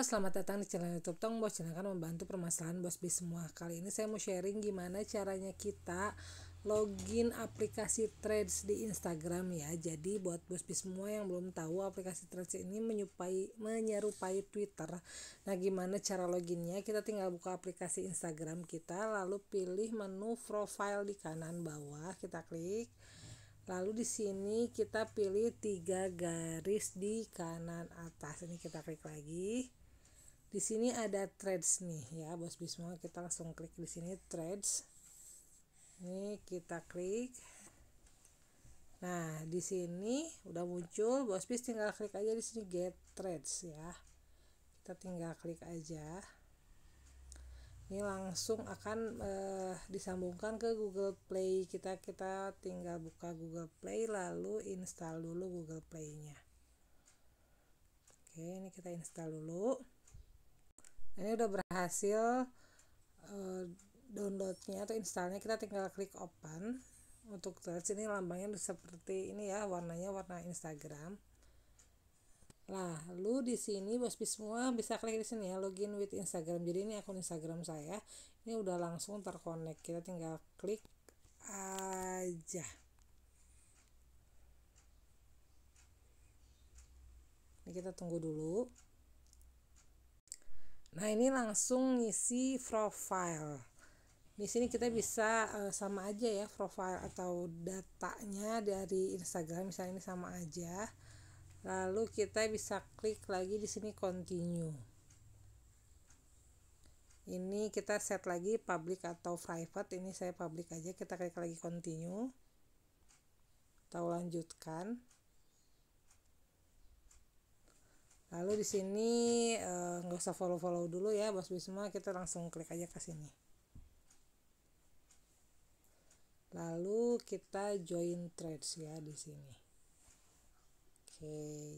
Halo selamat datang di channel youtube Tong Bos Silakan membantu permasalahan Bos B semua Kali ini saya mau sharing gimana caranya kita login aplikasi Trades di Instagram ya Jadi buat Bos B semua yang belum tahu aplikasi Trades ini menyupai, menyerupai Twitter Nah gimana cara loginnya kita tinggal buka aplikasi Instagram kita Lalu pilih menu profile di kanan bawah kita klik Lalu di sini kita pilih tiga garis di kanan atas. Ini kita klik lagi di sini ada trades nih ya bos bisma kita langsung klik di sini trades ini kita klik nah di sini udah muncul bos bis tinggal klik aja di sini get trades ya kita tinggal klik aja ini langsung akan eh, disambungkan ke Google Play kita kita tinggal buka Google Play lalu install dulu Google Play-nya oke ini kita install dulu ini udah berhasil uh, downloadnya atau installnya kita tinggal klik open untuk terus. ini lambangnya seperti ini ya warnanya warna Instagram Lah, lu di sini bos semua bisa klik di sini ya login with Instagram jadi ini akun Instagram saya ini udah langsung terkonek kita tinggal klik aja ini kita tunggu dulu Nah, ini langsung ngisi profile. Di sini kita bisa uh, sama aja ya profile atau datanya dari Instagram misalnya ini sama aja. Lalu kita bisa klik lagi di sini continue. Ini kita set lagi public atau private. Ini saya public aja. Kita klik lagi continue. Atau lanjutkan. lalu di sini eh, nggak uh, usah follow follow dulu ya bos Bisma kita langsung klik aja ke sini lalu kita join trades ya di sini oke okay.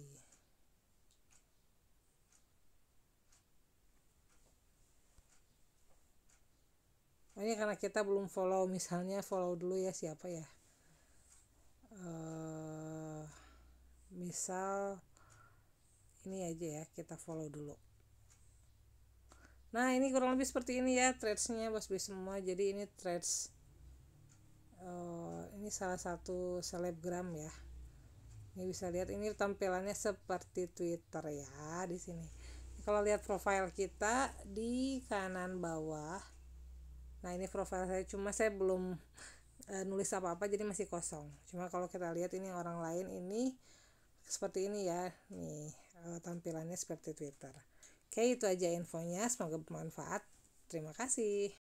Oh, ini karena kita belum follow misalnya follow dulu ya siapa ya uh, misal ini aja ya kita follow dulu nah ini kurang lebih seperti ini ya threadsnya bos bos semua jadi ini threads uh, ini salah satu selebgram ya ini bisa lihat ini tampilannya seperti Twitter ya di sini kalau lihat profile kita di kanan bawah nah ini profile saya cuma saya belum e, nulis apa-apa jadi masih kosong cuma kalau kita lihat ini orang lain ini seperti ini ya nih Eh, tampilannya seperti Twitter. Oke, itu aja infonya. Semoga bermanfaat. Terima kasih.